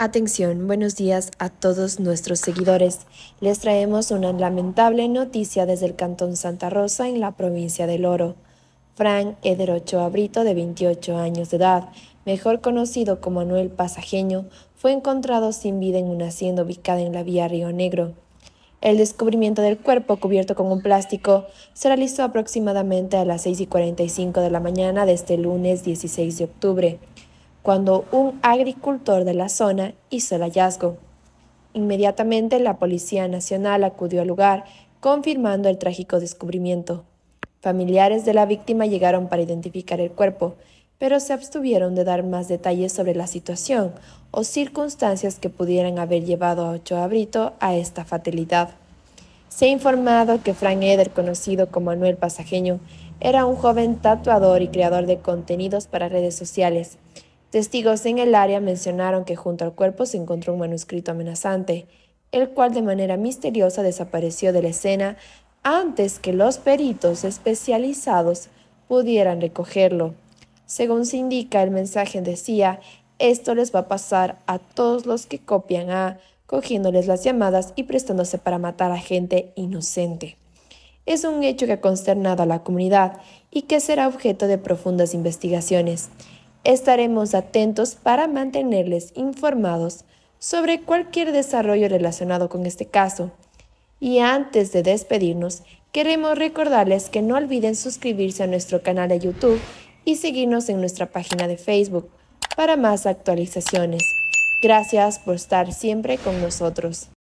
Atención, buenos días a todos nuestros seguidores. Les traemos una lamentable noticia desde el Cantón Santa Rosa en la provincia del Oro. Frank Eder Abrito, de 28 años de edad, mejor conocido como Manuel Pasajeño, fue encontrado sin vida en una hacienda ubicada en la vía Río Negro. El descubrimiento del cuerpo cubierto con un plástico se realizó aproximadamente a las 6 y 45 de la mañana de este lunes 16 de octubre cuando un agricultor de la zona hizo el hallazgo. Inmediatamente la Policía Nacional acudió al lugar, confirmando el trágico descubrimiento. Familiares de la víctima llegaron para identificar el cuerpo, pero se abstuvieron de dar más detalles sobre la situación o circunstancias que pudieran haber llevado a Ochoabrito a esta fatalidad. Se ha informado que Frank Eder, conocido como Manuel Pasajeño, era un joven tatuador y creador de contenidos para redes sociales, Testigos en el área mencionaron que junto al cuerpo se encontró un manuscrito amenazante, el cual de manera misteriosa desapareció de la escena antes que los peritos especializados pudieran recogerlo. Según se indica, el mensaje decía, esto les va a pasar a todos los que copian a, cogiéndoles las llamadas y prestándose para matar a gente inocente. Es un hecho que ha consternado a la comunidad y que será objeto de profundas investigaciones. Estaremos atentos para mantenerles informados sobre cualquier desarrollo relacionado con este caso. Y antes de despedirnos, queremos recordarles que no olviden suscribirse a nuestro canal de YouTube y seguirnos en nuestra página de Facebook para más actualizaciones. Gracias por estar siempre con nosotros.